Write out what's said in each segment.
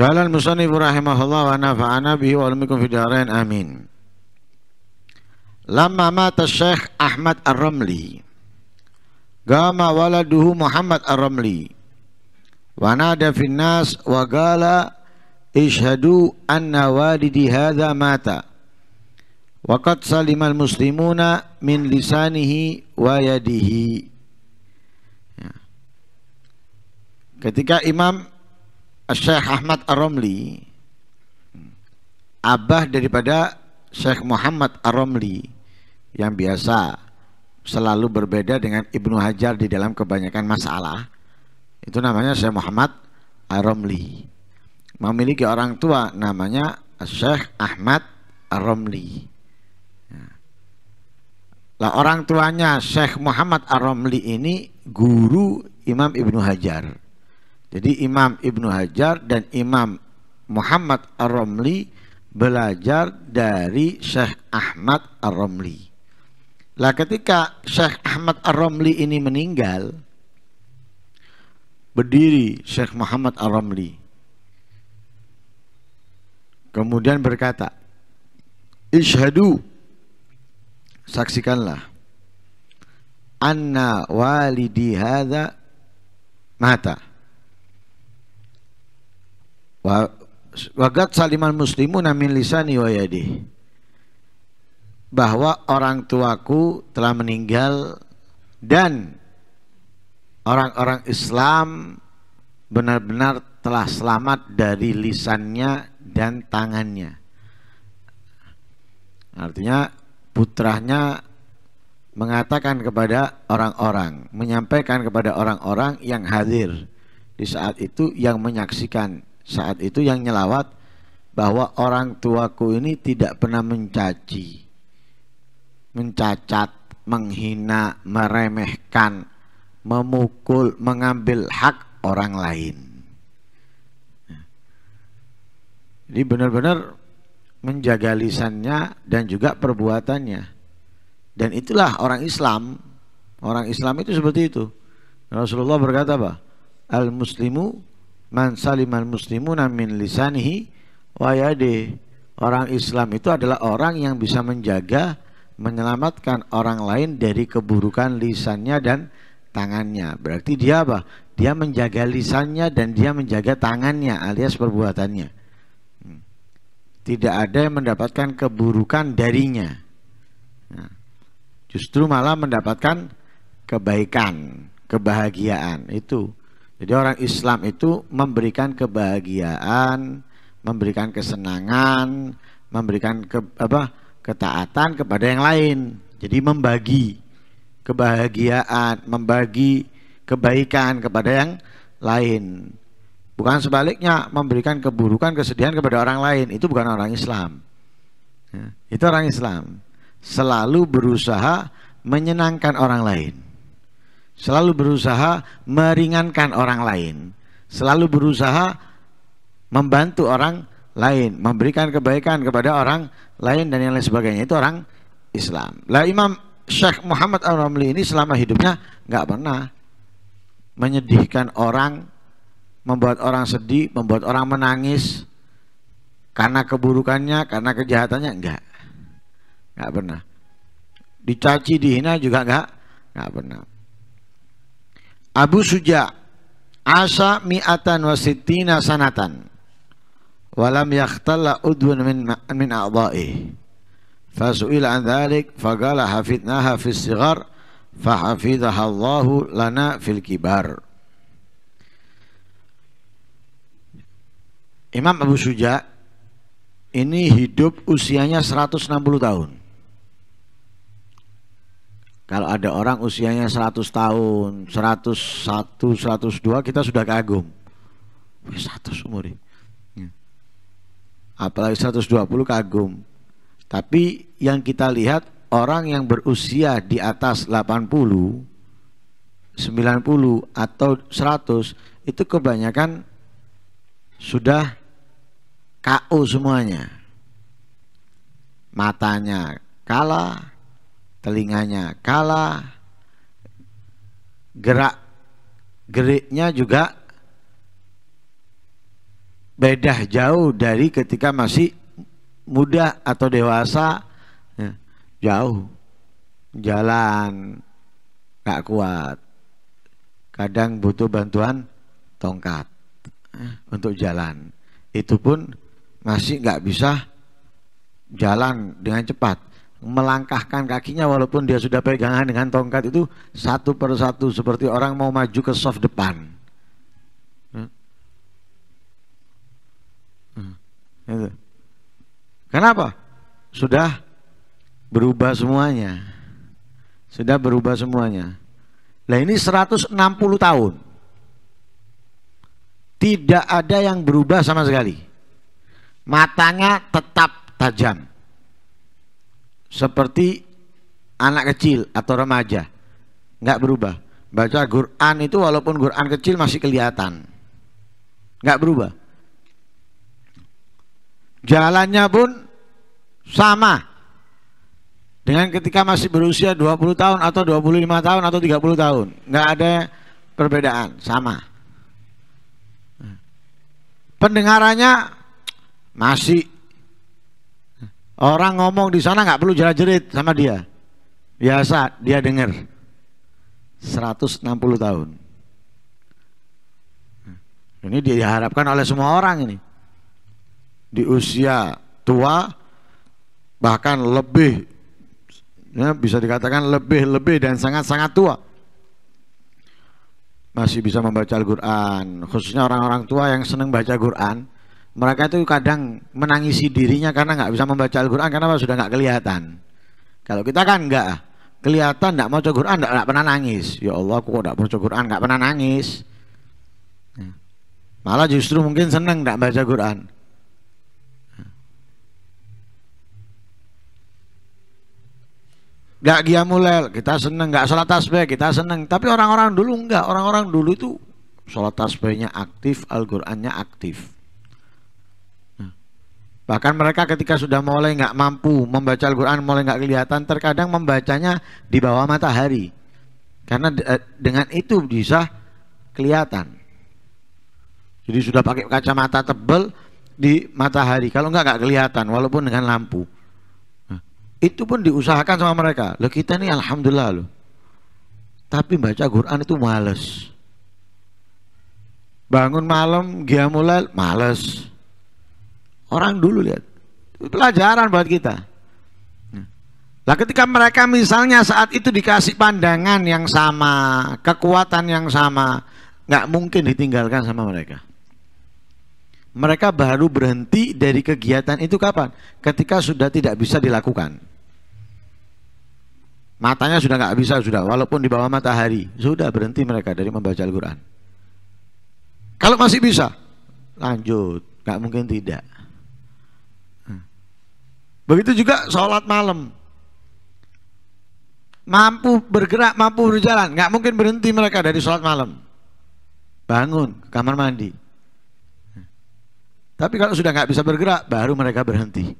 Qala al-musannif rahimahullah wa nafa'ana bihi wa alamikum fid amin. Lama mata Syekh Ahmad Ar-Ramli Gama waladuhu Muhammad Ar-Ramli Wa nada finnas wa gala ishadu anna walidi hadha mata Wa qad salimal muslimuna min lisanihi wa yadihi ya. Ketika Imam Syekh Ahmad Aromli abah daripada Syekh Muhammad Aromli yang biasa selalu berbeda dengan Ibnu Hajar di dalam kebanyakan masalah itu namanya Syekh Muhammad Aromli memiliki orang tua namanya Syekh Ahmad Aromli nah, lah orang tuanya Syekh Muhammad Aromli ini guru Imam Ibnu Hajar jadi Imam Ibnu Hajar dan Imam Muhammad Ar-Romli belajar dari Syekh Ahmad Ar-Romli. Lah ketika Syekh Ahmad Ar-Romli ini meninggal, berdiri Syekh Muhammad Ar-Romli. Kemudian berkata, Ishadu, saksikanlah, anna walidi hadha mata wagat saliman Muslimu namin lisani wa yadi. Bahwa orang tuaku telah meninggal dan orang-orang Islam benar-benar telah selamat dari lisannya dan tangannya. Artinya putranya mengatakan kepada orang-orang, menyampaikan kepada orang-orang yang hadir di saat itu yang menyaksikan saat itu yang nyelawat bahwa orang tuaku ini tidak pernah mencaci, mencacat, menghina, meremehkan, memukul, mengambil hak orang lain. Jadi benar-benar menjaga lisannya dan juga perbuatannya. Dan itulah orang Islam. Orang Islam itu seperti itu. Rasulullah berkata apa? Al-muslimu man salimal muslimuna min lisanihi wa yadi. Orang Islam itu adalah orang yang bisa menjaga menyelamatkan orang lain dari keburukan lisannya dan tangannya. Berarti dia apa? Dia menjaga lisannya dan dia menjaga tangannya alias perbuatannya. Hmm. Tidak ada yang mendapatkan keburukan darinya. Nah, justru malah mendapatkan kebaikan, kebahagiaan itu jadi orang Islam itu memberikan kebahagiaan, memberikan kesenangan, memberikan ke, apa ketaatan kepada yang lain. Jadi membagi kebahagiaan, membagi kebaikan kepada yang lain. Bukan sebaliknya memberikan keburukan, kesedihan kepada orang lain. Itu bukan orang Islam. Ya, itu orang Islam selalu berusaha menyenangkan orang lain selalu berusaha meringankan orang lain, selalu berusaha membantu orang lain, memberikan kebaikan kepada orang lain dan yang lain sebagainya. Itu orang Islam. Lah Imam Syekh Muhammad Al-Ramli ini selama hidupnya nggak pernah menyedihkan orang, membuat orang sedih, membuat orang menangis karena keburukannya, karena kejahatannya enggak. Enggak pernah. Dicaci, dihina juga enggak, enggak pernah. Abu Suja asa mi'atan wasitina sanatan walam yakhtalla udwan min min fasuil fasu'ila an dhalik Fagala hafidnaha fi sigar fahafidhaha Allahu lana fil kibar Imam Abu Suja ini hidup usianya 160 tahun kalau ada orang usianya 100 tahun, 101, 102 kita sudah kagum. 100 umur ini, ya. Apalagi 120 kagum. Tapi yang kita lihat orang yang berusia di atas 80, 90 atau 100 itu kebanyakan sudah KO semuanya. Matanya kalah, telinganya kalah, gerak geriknya juga beda jauh dari ketika masih muda atau dewasa ya, jauh jalan gak kuat kadang butuh bantuan tongkat ya, untuk jalan itu pun masih gak bisa jalan dengan cepat melangkahkan kakinya walaupun dia sudah pegangan dengan tongkat itu satu per satu seperti orang mau maju ke soft depan. Hmm. Hmm. Gitu. Kenapa? Sudah berubah semuanya. Sudah berubah semuanya. Nah ini 160 tahun. Tidak ada yang berubah sama sekali. Matanya tetap tajam seperti anak kecil atau remaja nggak berubah baca Quran itu walaupun Quran kecil masih kelihatan nggak berubah jalannya pun sama dengan ketika masih berusia 20 tahun atau 25 tahun atau 30 tahun nggak ada perbedaan sama pendengarannya masih Orang ngomong di sana nggak perlu jerit-jerit sama dia. Biasa dia dengar. 160 tahun. Ini diharapkan oleh semua orang ini. Di usia tua bahkan lebih ya, bisa dikatakan lebih-lebih dan sangat-sangat tua masih bisa membaca Al-Quran khususnya orang-orang tua yang senang baca al Quran mereka itu kadang menangisi dirinya karena nggak bisa membaca Al-Quran karena sudah nggak kelihatan. Kalau kita kan nggak kelihatan nggak mau Quran nggak pernah nangis. Ya Allah, aku kok nggak baca Quran nggak pernah nangis. Ya. malah justru mungkin seneng nggak baca Quran. Gak giamulel, kita seneng. Gak sholat tasbih, kita seneng. Tapi orang-orang dulu nggak. Orang-orang dulu itu sholat tasbihnya aktif, Al-Qurannya aktif. Bahkan mereka ketika sudah mulai nggak mampu membaca Al-Quran, mulai nggak kelihatan, terkadang membacanya di bawah matahari. Karena eh, dengan itu bisa kelihatan. Jadi sudah pakai kacamata tebal di matahari. Kalau nggak nggak kelihatan, walaupun dengan lampu. Nah, itu pun diusahakan sama mereka. Loh kita nih alhamdulillah loh. Tapi baca Quran itu males. Bangun malam, dia mulai males Orang dulu lihat. Pelajaran buat kita. lah ketika mereka misalnya saat itu dikasih pandangan yang sama, kekuatan yang sama, nggak mungkin ditinggalkan sama mereka. Mereka baru berhenti dari kegiatan itu kapan? Ketika sudah tidak bisa dilakukan. Matanya sudah nggak bisa sudah, walaupun di bawah matahari sudah berhenti mereka dari membaca Al-Quran. Kalau masih bisa, lanjut. Nggak mungkin tidak. Begitu juga sholat malam. Mampu bergerak, mampu berjalan. Nggak mungkin berhenti mereka dari sholat malam. Bangun kamar mandi. Tapi kalau sudah nggak bisa bergerak, baru mereka berhenti.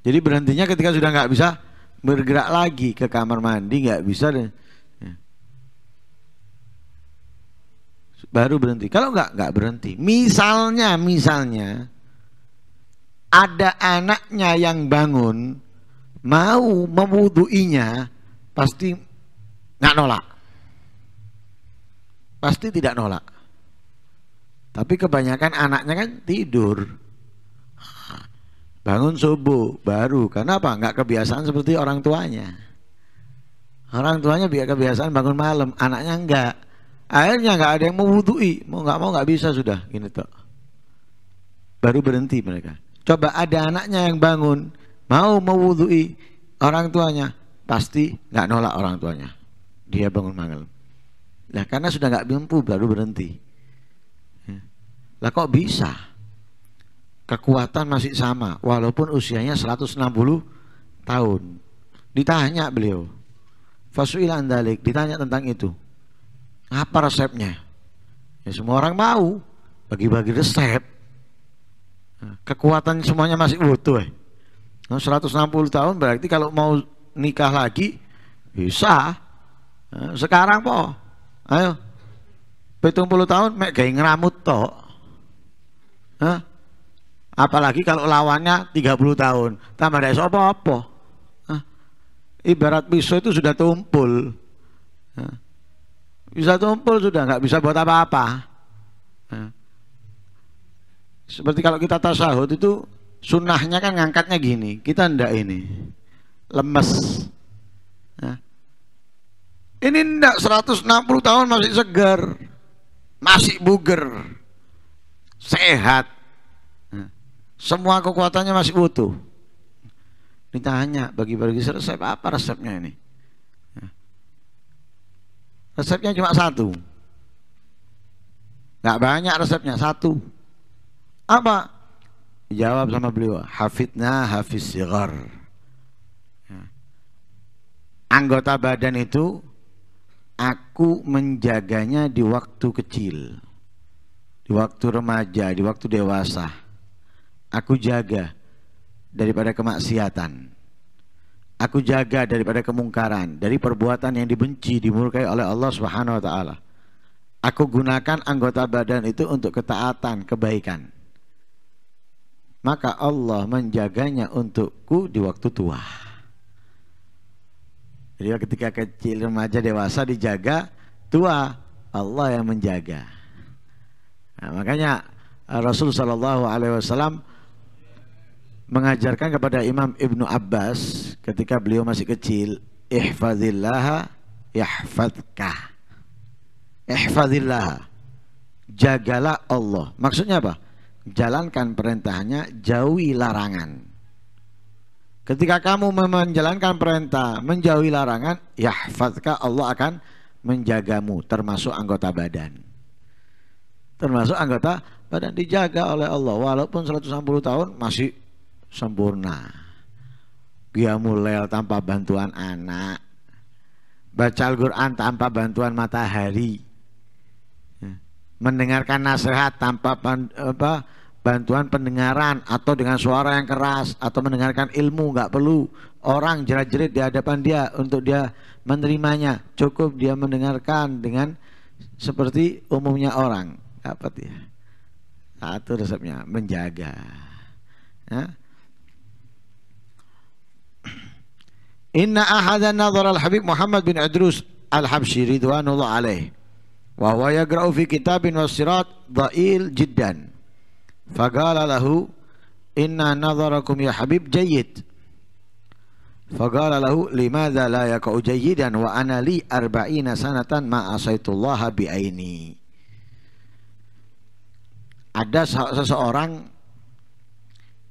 Jadi berhentinya ketika sudah nggak bisa bergerak lagi ke kamar mandi, nggak bisa deh. Baru berhenti. Kalau nggak nggak berhenti. Misalnya, misalnya ada anaknya yang bangun mau memuduinya pasti nggak nolak pasti tidak nolak tapi kebanyakan anaknya kan tidur bangun subuh baru karena apa nggak kebiasaan seperti orang tuanya orang tuanya biar kebiasaan bangun malam anaknya nggak. akhirnya nggak ada yang mewudui mau nggak mau nggak bisa sudah gini tuh baru berhenti mereka Coba ada anaknya yang bangun mau mewudui orang tuanya pasti nggak nolak orang tuanya. Dia bangun manggil, lah karena sudah nggak mampu baru berhenti. Hmm. Lah kok bisa? Kekuatan masih sama walaupun usianya 160 tahun. Ditanya beliau. Fasu'ilan dalik, ditanya tentang itu. Apa resepnya? Ya semua orang mau bagi-bagi resep kekuatan semuanya masih utuh eh. Nah, 160 tahun berarti kalau mau nikah lagi bisa eh, sekarang po ayo hitung puluh tahun mek gay ngeramut toh eh? nah, apalagi kalau lawannya 30 tahun tambah dari apa-apa nah, ibarat pisau itu sudah tumpul nah, bisa tumpul sudah nggak bisa buat apa-apa seperti kalau kita tasahud itu sunnahnya kan ngangkatnya gini kita ndak ini lemes ya. ini ndak 160 tahun masih segar masih buger sehat ya. semua kekuatannya masih utuh ditanya bagi-bagi resep apa resepnya ini ya. resepnya cuma satu nggak banyak resepnya satu apa? Jawab sama beliau, hafidna hafiz sigar. Ya. Anggota badan itu aku menjaganya di waktu kecil, di waktu remaja, di waktu dewasa. Aku jaga daripada kemaksiatan. Aku jaga daripada kemungkaran, dari perbuatan yang dibenci, dimurkai oleh Allah Subhanahu wa taala. Aku gunakan anggota badan itu untuk ketaatan, kebaikan maka Allah menjaganya untukku di waktu tua. Jadi ketika kecil remaja dewasa dijaga, tua Allah yang menjaga. Nah, makanya Rasul Shallallahu Alaihi Wasallam mengajarkan kepada Imam Ibnu Abbas ketika beliau masih kecil, ihfadillah yahfadka. Ihfadillah. Jagalah Allah. Maksudnya apa? jalankan perintahnya, jauhi larangan. Ketika kamu menjalankan perintah, menjauhi larangan, ya yahfadzka Allah akan menjagamu termasuk anggota badan. Termasuk anggota badan dijaga oleh Allah walaupun 160 tahun masih sempurna. dia mulai tanpa bantuan anak. Baca Al-Qur'an tanpa bantuan matahari mendengarkan nasihat tanpa apa, bantuan pendengaran atau dengan suara yang keras atau mendengarkan ilmu nggak perlu orang jerit jerit di hadapan dia untuk dia menerimanya cukup dia mendengarkan dengan seperti umumnya orang apa ya satu resepnya menjaga ya. Inna ahadan nazar al-Habib Muhammad bin Idrus al habshi ridwanullah alaih wa huwa yagra'u fi kitabin wasirat dha'il jiddan faqala lahu inna nadharakum ya habib jayyid faqala lahu limadha la yakau jayyidan wa ana li arba'ina sanatan ma asaitullah bi aini ada seseorang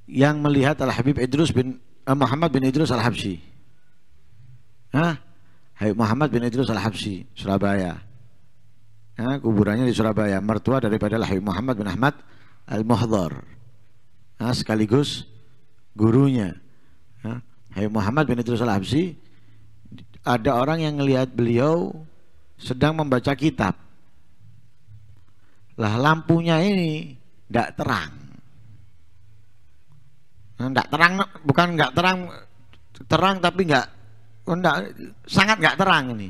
yang melihat Al-Habib Idrus bin eh, Muhammad bin Idrus Al-Habsyi. Hah? Habib Muhammad bin Idrus Al-Habsyi, Surabaya ya, kuburannya di Surabaya mertua daripada Lahir Muhammad bin Ahmad al Mohdor, ya, sekaligus gurunya ya, Muhammad bin Idrus al Habsi ada orang yang melihat beliau sedang membaca kitab lah lampunya ini tidak terang tidak ya, terang bukan nggak terang terang tapi nggak enggak, oh, sangat nggak terang ini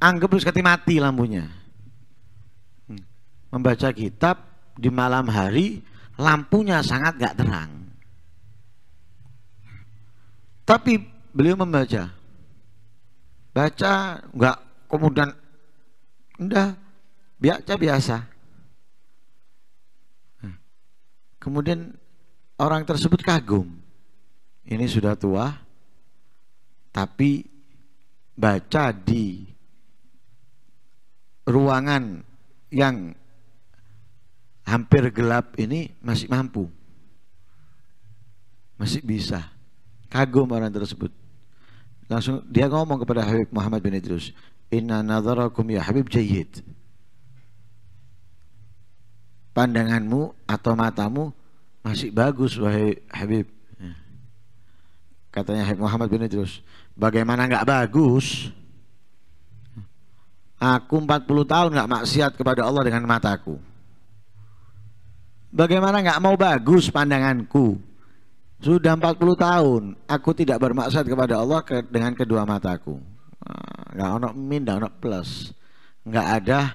anggap lu mati lampunya membaca kitab di malam hari lampunya sangat gak terang. Tapi beliau membaca. Baca gak kemudian enggak biasa biasa. Nah, kemudian orang tersebut kagum. Ini sudah tua tapi baca di ruangan yang hampir gelap ini masih mampu. Masih bisa. Kagum orang tersebut. Langsung dia ngomong kepada Habib Muhammad bin Idrus, "Inna nadharakum ya Habib Jayid Pandanganmu atau matamu masih bagus wahai Habib. Katanya Habib Muhammad bin Idrus, "Bagaimana enggak bagus?" Aku 40 tahun nggak maksiat kepada Allah dengan mataku. Bagaimana nggak mau bagus pandanganku? Sudah 40 tahun aku tidak bermaksud kepada Allah ke, dengan kedua mataku. Eh, nggak ono min, nggak ono plus, nggak ada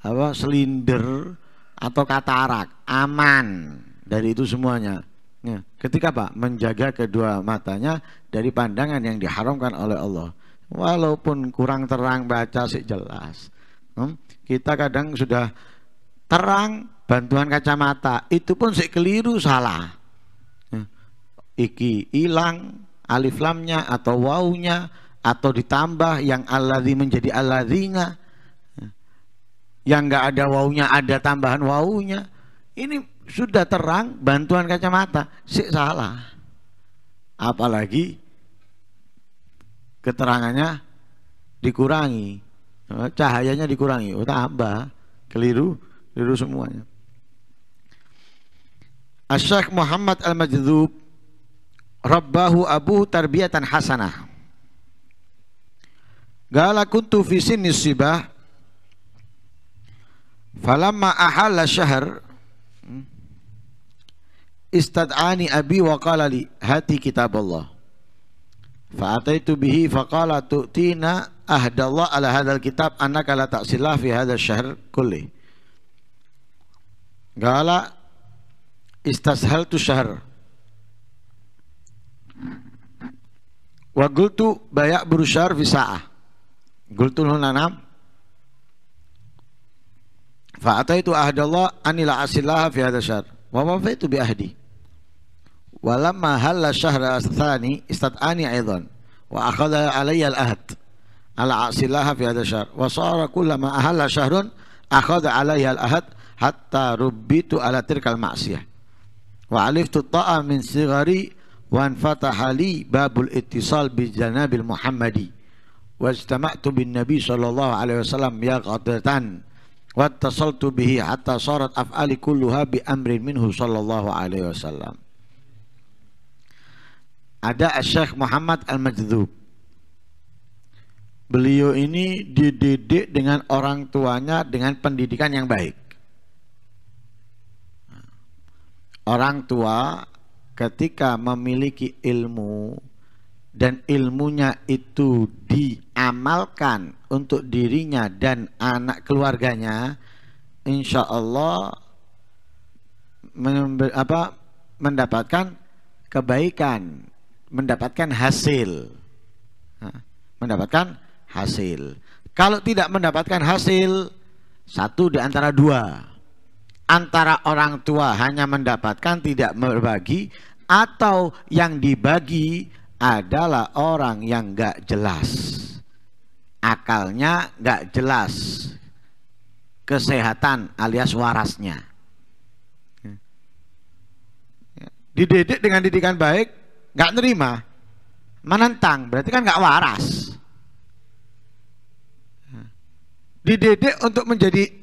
apa selinder atau katarak, aman dari itu semuanya. Ya, ketika Pak menjaga kedua matanya dari pandangan yang diharamkan oleh Allah, walaupun kurang terang baca sih jelas. Hmm? Kita kadang sudah terang bantuan kacamata itu pun sik keliru salah ya. iki hilang alif lamnya atau waunya atau ditambah yang aladhi menjadi alladzinya yang nggak ada waunya ada tambahan waunya ini sudah terang bantuan kacamata sih salah apalagi keterangannya dikurangi ya, cahayanya dikurangi oh tambah keliru keliru semuanya Asyik Muhammad al majdub rabbahu Abu Tarbiatan hasanah. Gala kuntu fi sinni sibah falamma ahalla syahr istad'ani abi wa qala li hati kitab Allah. Fa'ataitu bihi faqala tu'tina ahdallah ala hadal kitab anakala la ta'silah fi hadal syahr kulli. Gala istashal tu syahr wa gultu bayak berusyar fi sa'ah gultu hunanam fa'ataitu ahdallah anila asillaha fi hadha syahr wa mafaitu bi ahdi walamma halla syahr asthani istat'ani aydan wa akhada alaiya al-ahd ala asillaha fi hadha syahr wa sara kullama ahalla syahrun akhada alaiya al-ahd hatta rubbitu ala tirkal ma'siyah wa aliftu ta'a min sigari wa anfatahali babul ittisal bi janabil muhammadi wa istama'tu bin nabi sallallahu alaihi wasallam ya qadatan wa attasaltu bihi hatta sarat af'ali kulluha bi amrin minhu sallallahu alaihi wasallam ada Syekh Muhammad al majdub beliau ini dididik dengan orang tuanya dengan pendidikan yang baik Orang tua ketika memiliki ilmu dan ilmunya itu diamalkan untuk dirinya dan anak keluarganya, insya Allah apa, mendapatkan kebaikan, mendapatkan hasil, mendapatkan hasil. Kalau tidak mendapatkan hasil, satu di antara dua, antara orang tua hanya mendapatkan tidak berbagi atau yang dibagi adalah orang yang gak jelas akalnya gak jelas kesehatan alias warasnya dididik dengan didikan baik gak nerima menentang berarti kan gak waras dididik untuk menjadi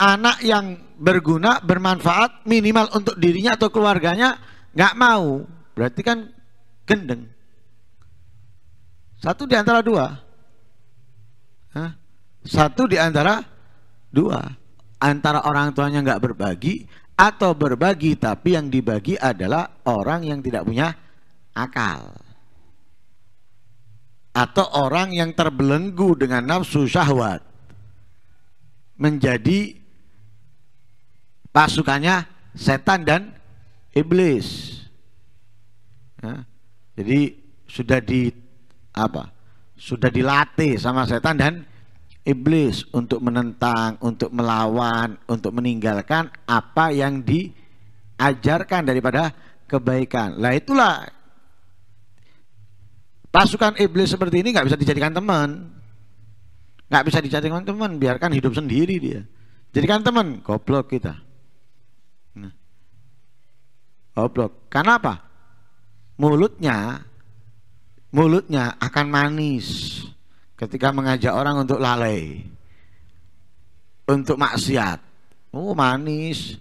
anak yang berguna, bermanfaat minimal untuk dirinya atau keluarganya nggak mau, berarti kan gendeng. Satu di antara dua. Hah? Satu di antara dua. Antara orang tuanya nggak berbagi atau berbagi tapi yang dibagi adalah orang yang tidak punya akal. Atau orang yang terbelenggu dengan nafsu syahwat menjadi pasukannya setan dan iblis. Ya. Jadi sudah di apa? Sudah dilatih sama setan dan iblis untuk menentang, untuk melawan, untuk meninggalkan apa yang diajarkan daripada kebaikan. Lah itulah pasukan iblis seperti ini nggak bisa dijadikan teman, nggak bisa dijadikan teman, biarkan hidup sendiri dia. Jadikan teman, goblok kita goblok. Karena apa? Mulutnya mulutnya akan manis ketika mengajak orang untuk lalai. Untuk maksiat. Oh, manis.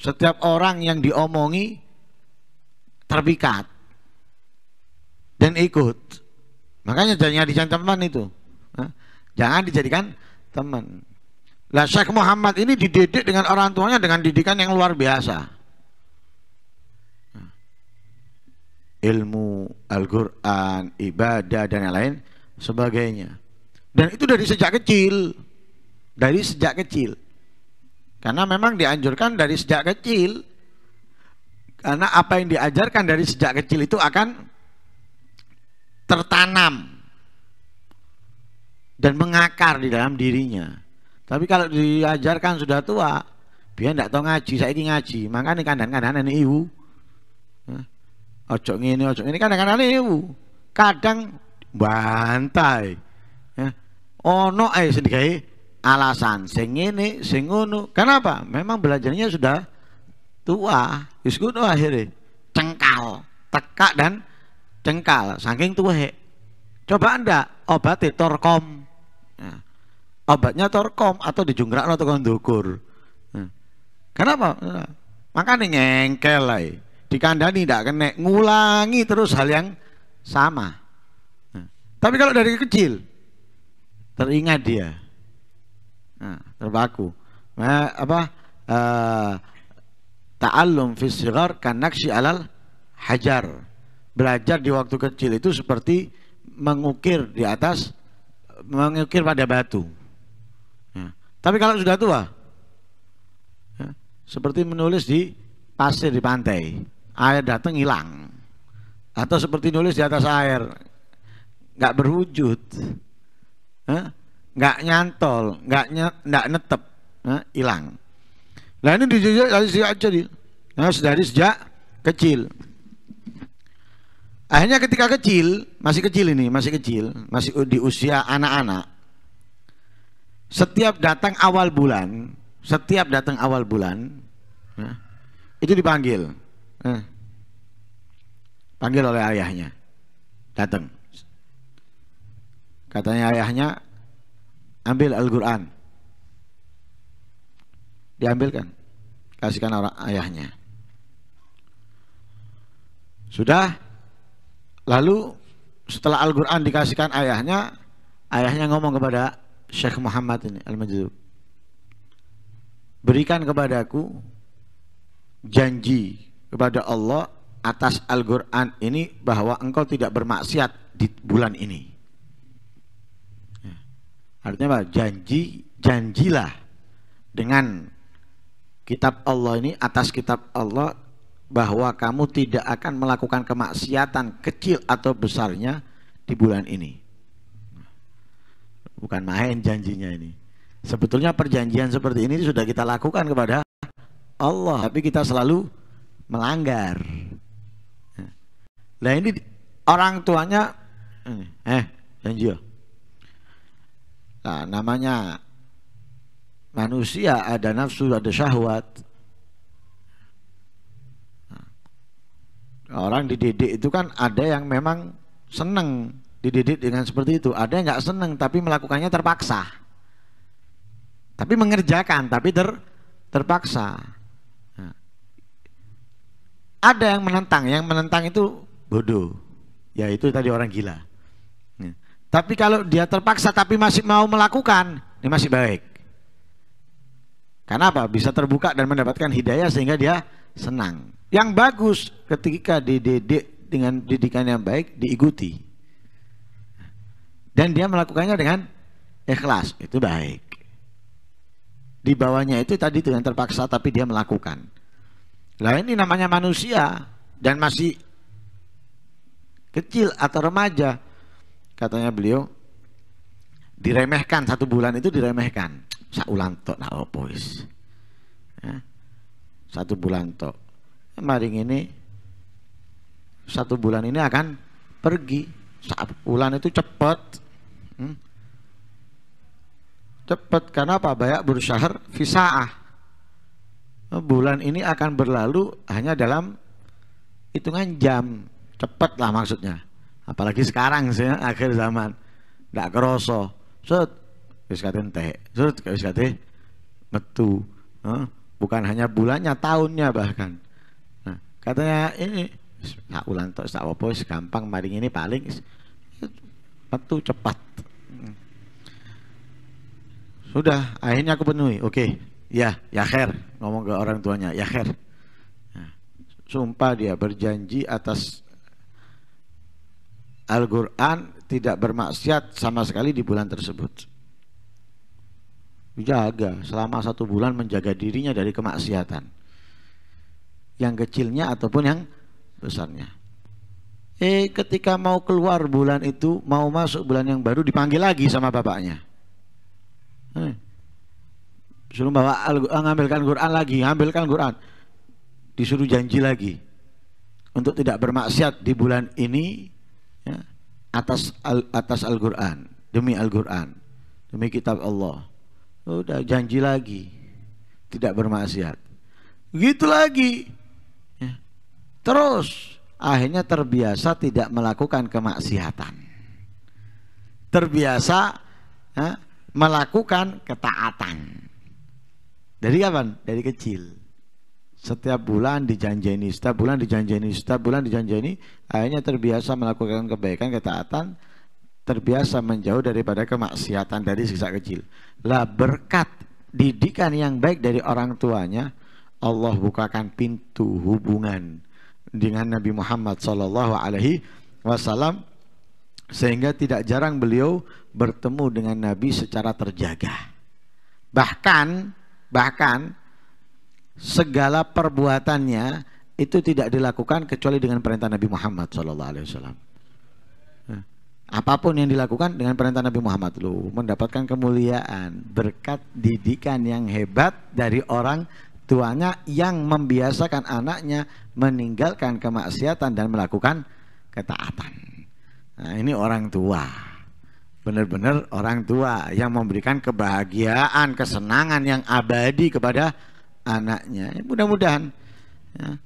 Setiap orang yang diomongi terpikat dan ikut. Makanya jangan dijadikan teman itu. Jangan dijadikan teman. Lah Syekh Muhammad ini dididik dengan orang tuanya dengan didikan yang luar biasa. ilmu, Al-Quran, ibadah, dan lain-lain sebagainya. Dan itu dari sejak kecil. Dari sejak kecil. Karena memang dianjurkan dari sejak kecil. Karena apa yang diajarkan dari sejak kecil itu akan tertanam dan mengakar di dalam dirinya. Tapi kalau diajarkan sudah tua, biar tidak tahu ngaji, saya ini ngaji, makanya kandang-kandang ini ibu. Ya, ojo ngene ojo ngene kadang-kadang niku uh, kadang bantai ya ono ae sendiri alasan sing ini sing ngono kenapa memang belajarnya sudah tua wis akhirnya cengkal tekak dan cengkal saking tua he, coba anda obati torkom ya. obatnya torkom atau dijungkrak atau kondukur nah, ya. kenapa Maka ya. makanya ngengkel lah dikandani tidak kena ngulangi terus hal yang sama nah, tapi kalau dari kecil teringat dia nah, terbaku nah, apa uh, ta'allum fi kanaksi alal hajar belajar di waktu kecil itu seperti mengukir di atas mengukir pada batu nah, tapi kalau sudah tua ya, seperti menulis di pasir di pantai air datang hilang atau seperti nulis di atas air nggak berwujud eh, nggak nyantol nggak nggak netep eh, hilang nah ini dijajah dari sejak kecil nah, dari sejak kecil akhirnya ketika kecil masih kecil ini masih kecil masih di usia anak-anak setiap datang awal bulan setiap datang awal bulan eh, itu dipanggil Eh. panggil oleh ayahnya datang katanya ayahnya ambil Al-Quran diambilkan kasihkan orang ayahnya sudah lalu setelah Al-Quran dikasihkan ayahnya ayahnya ngomong kepada Syekh Muhammad ini al majidub berikan kepadaku janji kepada Allah atas Al-Quran ini bahwa engkau tidak bermaksiat di bulan ini. Ya. Artinya apa? Janji, janjilah dengan kitab Allah ini atas kitab Allah bahwa kamu tidak akan melakukan kemaksiatan kecil atau besarnya di bulan ini. Bukan main janjinya ini. Sebetulnya perjanjian seperti ini sudah kita lakukan kepada Allah, tapi kita selalu melanggar. Nah ini orang tuanya eh janji Nah namanya manusia ada nafsu ada syahwat. Nah, orang dididik itu kan ada yang memang seneng dididik dengan seperti itu. Ada yang nggak seneng tapi melakukannya terpaksa. Tapi mengerjakan tapi ter terpaksa ada yang menentang yang menentang itu bodoh ya itu tadi orang gila ya. tapi kalau dia terpaksa tapi masih mau melakukan ini masih baik karena apa bisa terbuka dan mendapatkan hidayah sehingga dia senang yang bagus ketika dididik dengan didikan yang baik diikuti dan dia melakukannya dengan ikhlas itu baik di bawahnya itu tadi itu yang terpaksa tapi dia melakukan Nah ini namanya manusia dan masih kecil atau remaja. Katanya beliau diremehkan satu bulan itu diremehkan. Saulan tok nak opo Ya. Satu bulan tok. Maring ini satu bulan ini akan pergi. Saat bulan itu cepat. Hmm. Cepat karena apa? Bayak berusaha fisaah Oh, bulan ini akan berlalu hanya dalam hitungan jam cepat lah maksudnya apalagi sekarang sih ya, akhir zaman tidak keroso sud wis teh teh sud wis kate metu bukan hanya bulannya tahunnya bahkan nah, katanya ini ulang tak tak apa gampang maring ini paling metu cepat hmm. sudah akhirnya aku penuhi oke okay. Ya, Yaher ngomong ke orang tuanya, Yaher. Ya. Sumpah dia berjanji atas Al-Qur'an tidak bermaksiat sama sekali di bulan tersebut. Jaga selama satu bulan menjaga dirinya dari kemaksiatan. Yang kecilnya ataupun yang besarnya. Eh ketika mau keluar bulan itu, mau masuk bulan yang baru dipanggil lagi sama bapaknya. Hmm Suruh bawa ngambilkan Quran lagi, ambilkan Quran. Disuruh janji lagi untuk tidak bermaksiat di bulan ini ya, atas al, atas Al-Qur'an, demi Al-Qur'an, demi kitab Allah. Udah janji lagi tidak bermaksiat. gitu lagi. Ya. Terus akhirnya terbiasa tidak melakukan kemaksiatan. Terbiasa ya, melakukan ketaatan. Dari kapan? Dari kecil. Setiap bulan dijanjaini, setiap bulan dijanjaini, setiap bulan dijanjaini, akhirnya terbiasa melakukan kebaikan, ketaatan, terbiasa menjauh daripada kemaksiatan dari sejak kecil. Lah berkat didikan yang baik dari orang tuanya, Allah bukakan pintu hubungan dengan Nabi Muhammad Shallallahu Alaihi Wasallam sehingga tidak jarang beliau bertemu dengan Nabi secara terjaga. Bahkan bahkan segala perbuatannya itu tidak dilakukan kecuali dengan perintah Nabi Muhammad saw. Eh, apapun yang dilakukan dengan perintah Nabi Muhammad lu mendapatkan kemuliaan berkat didikan yang hebat dari orang tuanya yang membiasakan anaknya meninggalkan kemaksiatan dan melakukan ketaatan. Nah, ini orang tua benar-benar orang tua yang memberikan kebahagiaan, kesenangan yang abadi kepada anaknya. Ya, mudah-mudahan ya,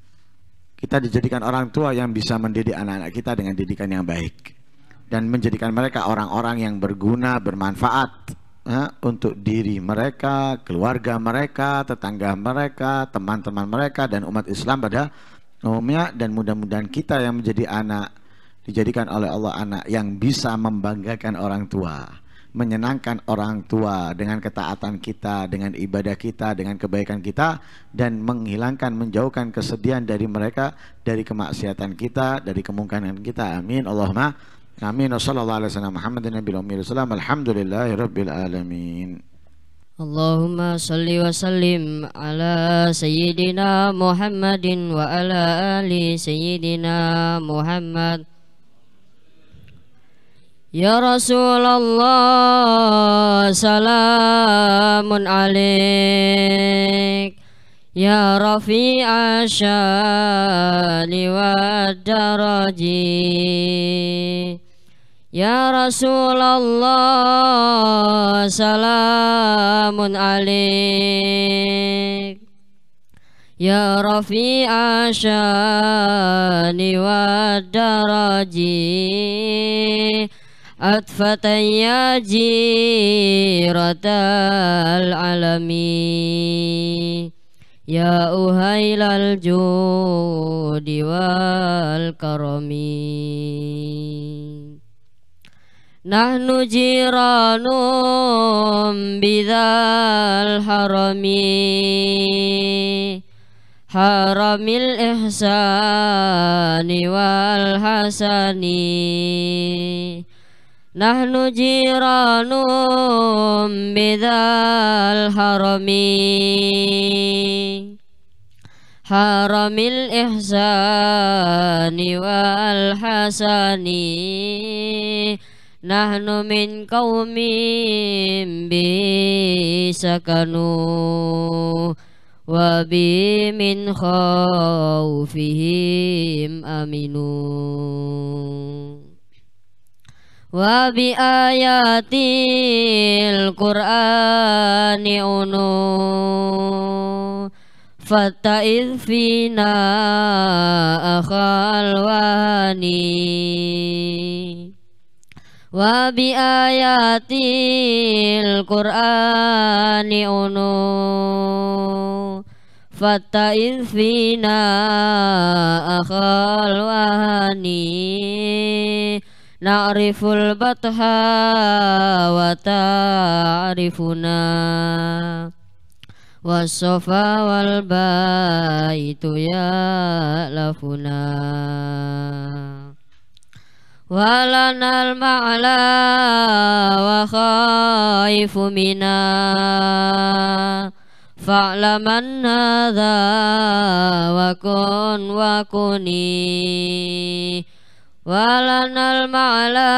kita dijadikan orang tua yang bisa mendidik anak-anak kita dengan didikan yang baik dan menjadikan mereka orang-orang yang berguna, bermanfaat ya, untuk diri mereka, keluarga mereka, tetangga mereka, teman-teman mereka dan umat Islam pada umumnya dan mudah-mudahan kita yang menjadi anak dijadikan oleh Allah anak yang bisa membanggakan orang tua, menyenangkan orang tua dengan ketaatan kita, dengan ibadah kita, dengan kebaikan kita dan menghilangkan menjauhkan kesedihan dari mereka dari kemaksiatan kita, dari kemungkaran kita. Amin. Allahumma amin. Wassallallahu Allahumma salli wa sallim ala sayyidina Muhammadin wa ala ali sayyidina Muhammad Ya Rasulullah salamun alaik Ya Rafi asyali wa Ya Rasulullah salamun alaik Ya Rafi asyani wa daraji أتفت يا جيرة العلم يا أهيل الجود والكرم نحن جيران بذا الحرم حرم الإحسان والحسن نحن جيران بذا الحرم حرم الإحسان والحسن نحن من قوم بسكنوا وبي من خوفهم أمنوا Wabi ayatil qur'ani unu fata'iz fina akhalwani wa ayatil qur'ani unu fata'iz fina akhalwani Na'riful batha wa ta'rifuna Wasofa wal baitu ya lafuna Walana al-ma'la wa khaifu mina Fa'laman hadha wa kun wa kuni ولنا المعلى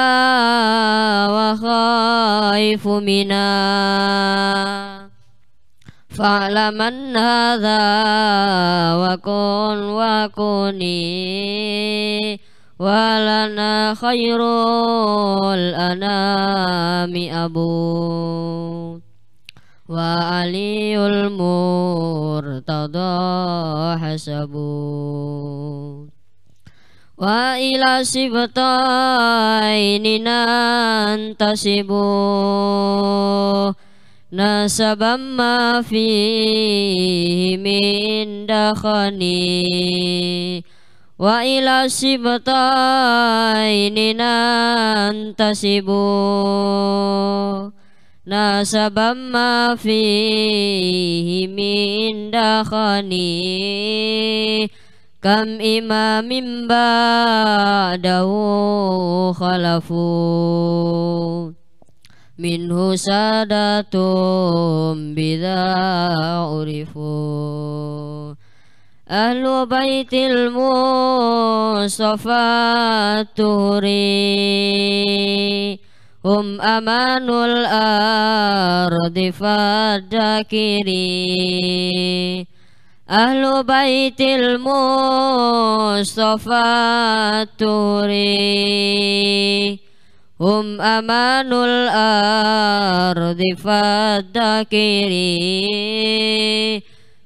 وخائف منا ان هذا وكن وكوني ولنا خير الأنام أبو وعلي المرتضى حسبون وإلى سبطين ننتسب نسبا ما فيه من دخني وإلى سبطين ننتسب نسبا ما فيه من دخني kam maimba ba'dahu khalafu minhu sadatum bidah urifu ahlu baitil sofaturi Um amanul ardi fadakiri أهل بيت المصطفى توري هم أمان الأرض فالذاكري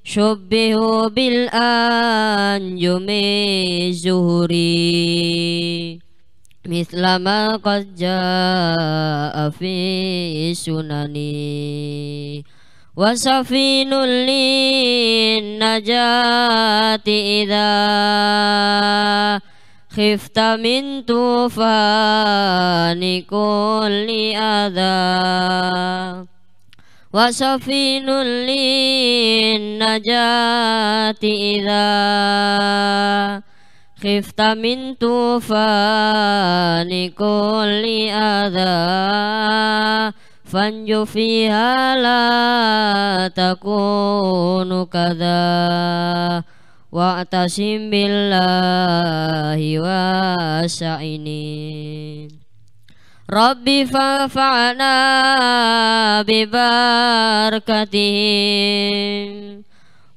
شبهوا بالأنجم الزهري مثل ما قد qadja'a fi sunani wasafinul lin najati idza khifta min tufani kulli adha wasafinul lin najati idza khifta min tufani kulli adha fanju fiha la takunu kada wa atasim billahi wa sa'ini Rabbi fa'fa'na bi barakatihim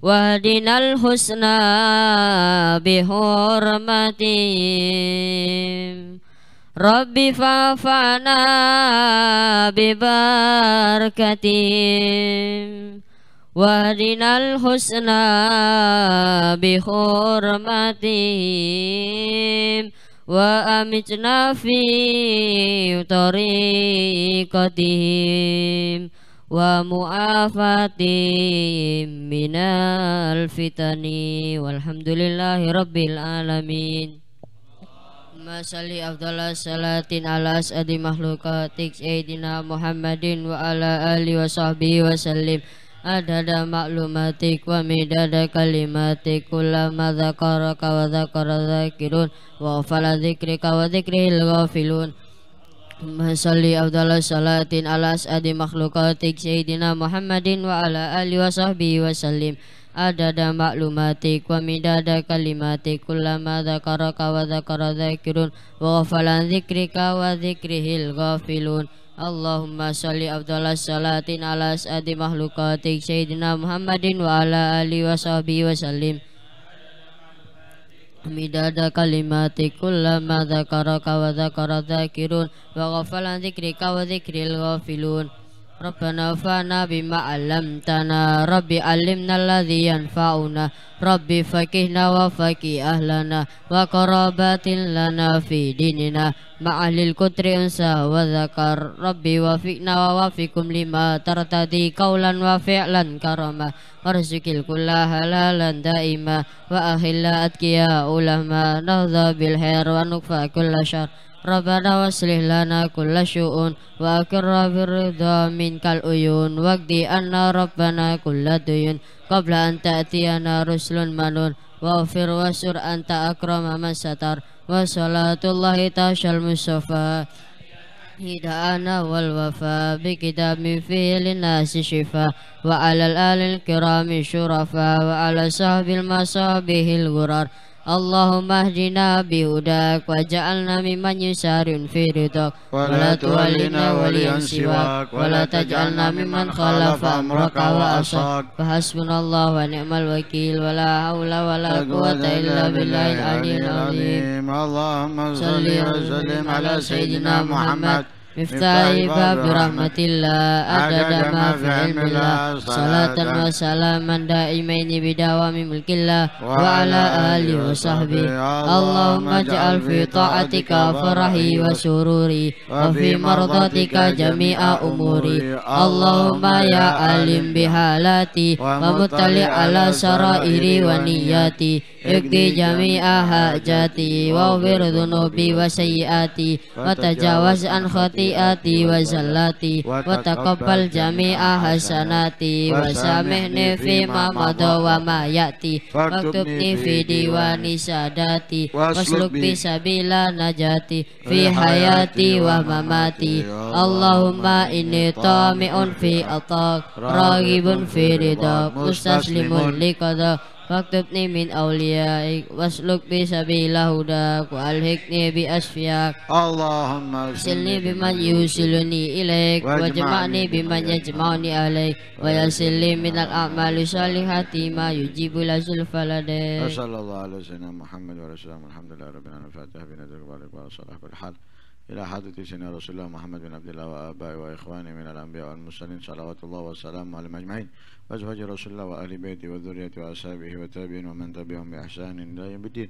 wahdina al-husna bi hurmatihim Rabbi fa'fana bibarakatim Wahdinal husna bihurmatim Wa amitna fi tariqatihim Wa mu'afatim minal fitani Walhamdulillahi rabbil alamin Allahumma salli afdala salatin ala asadi makhlukatik Sayyidina Muhammadin wa ala alihi wa sahbihi wa sallim Adada maklumatik wa midada kalimatik ma dhaqaraka wa dhaqara dhaqirun Wa ufala dhikrika wa dhikrihil ghafilun Allahumma salli afdala salatin ala asadi makhlukatik Sayyidina Muhammadin wa ala alihi wa sahbihi wa sallim عدد معلوماتك ومداد كلماتك wa ذكرك وذكر wa وغفل عن wa وذكره ghafilun Allahumma sholli afdhalas salatin ala asadi mahlukatik. Sayyidina Muhammadin wa ala alihi wa sahbihi wa sallim Midada kalimati kullama dhakaraka wa dhakara dhakirun Wa ghafalan dhikrika wa dhikril ghafilun ربنا فانا بما علمتنا ربي علمنا الذي ينفعنا ربي فكهنا وفكي أهلنا وقرابات لنا في ديننا مع أهل الكتر أنسى وذكر ربي وفقنا ووفقكم لما ترتدي قولا وفعلا كرما وارزق الكل حلالا دائما وأخلا أتقياء لما نهضى بالخير ونكفى كل شر ربنا واصلح لنا كل شؤون وأكرنا بالرضا منك العيون واقضي أن ربنا كل ديون قبل أن تأتينا رسل منون واغفر واسر أنت أكرم من ستر وصلاة الله تعشى المصطفى هدانا والوفاء بكتاب فيه للناس شفاء وعلى الآل الكرام شرفاء وعلى صحب المصابيح الغرار Allahumma ahdina bihudak waja'alna mimman yusarun fi ridak wala tuwallina waliyan siwak wala taj'alna mimman khalafa amraka wa asak fa hasbunallah wa ni'mal wakil wala hawla wala quwata illa billahi al-alim Allahumma salli wa sallim ala sayyidina Muhammad Miftahi bab rahmatillah adada salatan wa salaman daimaini bidawami mulkillah wa ala alihi wa sahbihi Allahumma fi ta'atika farahi wa sururi wa fi mardatika jami'a umuri Allahumma ya alim bihalati wa mutali ala sarairi wa niyati Ikti jami aha jati wa wirdunu bi wa syi'ati wa tajawaz an khati'ati wa zallati wa taqabbal jami aha sanati wa samihni fi ma madu wa ya'ti wa tubni fi sadati wa sabila najati fi hayati wa mamati Allahumma inni tami'un fi atak ragibun fi ridak mustaslimun liqadak Faktub ni min awliyaik Wasluk bi sabila huda Ku alhikni bi asfiyak Allahumma Silni bi man yusiluni ilaik Wajma'ni bi man yajma'ni alaik Wayasili min al-a'malu salihati Ma yujibu la zulfaladeh Assalamualaikum warahmatullahi wabarakatuh Alhamdulillah Rabbil Alamin Al-Fatihah Bina Dirkubalik Wa Salah Bilhal Alhamdulillah إلى حضرة سيدنا رسول الله محمد بن عبد الله وآبائه وإخوانه من الأنبياء والمرسلين صلوات الله وسلامه عليهم أجمعين وأزواج رسول الله وآل بيته وذريته وأصحابه وتابعين ومن تبعهم بإحسان إلى يوم الدين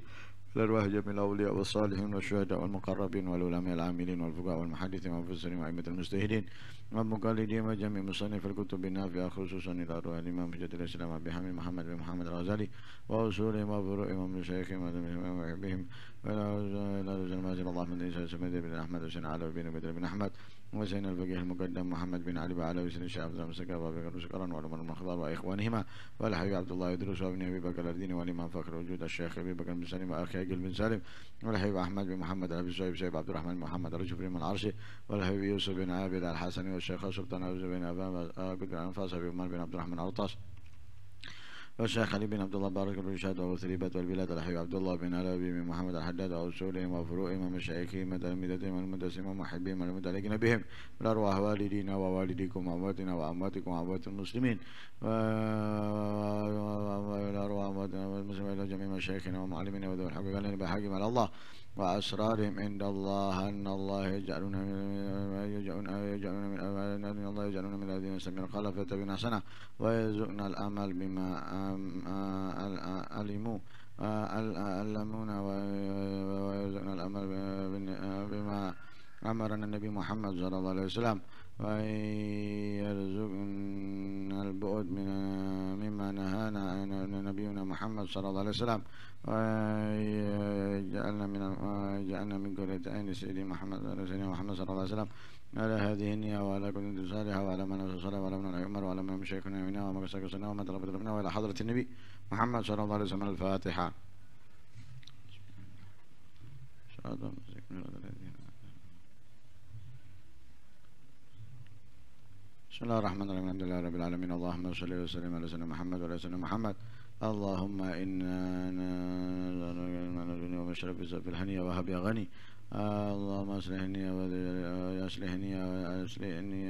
الأرواح جميع الأولياء والصالحين والشهداء والمقربين والعلماء العاملين والفقهاء والمحدثين والمفسرين وأئمة المجتهدين والمقلدين وجميع مصنف الكتب النافعة خصوصا إلى أرواح الإمام حجة الإسلام أبي حميد محمد بن محمد الغزالي وأصولهم وفروعهم ومشايخهم وأحبهم وإلى إلى المازل اللهم إن سميت بن أحمد وسن علي بن بدر بن أحمد وزين البقيه المقدم محمد بن علي وعلى وسلم شعب المسكر وابي بكر شكرا وعمر المخضار واخوانهما والحبيب عبد الله يدرس وابن ابي بكر الارديني والامام فخر وجود الشيخ ابي بكر بن سليم واخي اجل بن سالم والحبيب احمد بن محمد ابي سعيد سعيد عبد الرحمن محمد رجب من العرشي والحبيب يوسف بن عابد الحسني والشيخ سلطان بن ابان قد بن انفاس بن عبد الرحمن عطاس والشيخ علي بن عبد الله بارك بن شاد وابو ثريبة والبلاد الحبيب عبد الله بن علي بن محمد الحداد واصولهم وفروعهم ومشايخهم وتلاميذتهم والمدرسين ومحبهم والمتعلقين بهم بالارواح والدينا ووالديكم وامواتنا وامواتكم واموات المسلمين والارواح امواتنا والمسلمين الى جميع مشايخنا ومعلمنا وذوي الحق قال بحق على الله وأسرارهم عند الله أن الله يجعلون من يجعلنا يجعلنا من أمالنا أن الله يجعلون من الذين سمعوا قال فتبنا سنة ويزقنا الأمل بما ألموا ألمونا ويزقنا الأمل بما أمرنا النبي محمد صلى الله عليه وسلم وأن يرزقنا البعد من مما نهانا عن نبينا محمد صلى الله عليه وسلم وجعلنا من جعلنا من قرية عين سيدي محمد سيدنا محمد صلى الله عليه وسلم على هذه النية وعلى كل انتصارها وعلى من أنصرها وعلى من عمر وعلى من مشيخنا منا وما قصقصنا وما طلبت منا وإلى حضرة النبي محمد صلى الله عليه وسلم الفاتحة. بسم الله الرحمن الرحيم الحمد لله رب العالمين اللهم صل وسلم على سيدنا محمد وعلى سيدنا محمد اللهم انا نسالك من شرب في الهنيه وهب يا غني اللهم اصلحني واصلحني اصلحني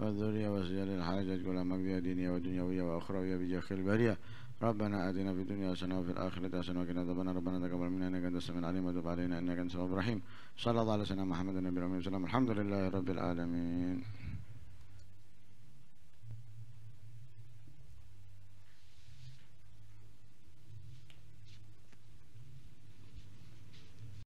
والذريه وسجل الحاجه كل مقضيه دينيه ودنيويه واخرويه بجاه البريه ربنا آتنا في الدنيا حسنة وفي الآخرة حسنة وقنا عذاب النار ربنا تقبل منا إنك أنت السميع العليم وتب علينا إنك أنت التواب الرحيم صلى الله على سيدنا محمد النبي الأمين الحمد لله رب العالمين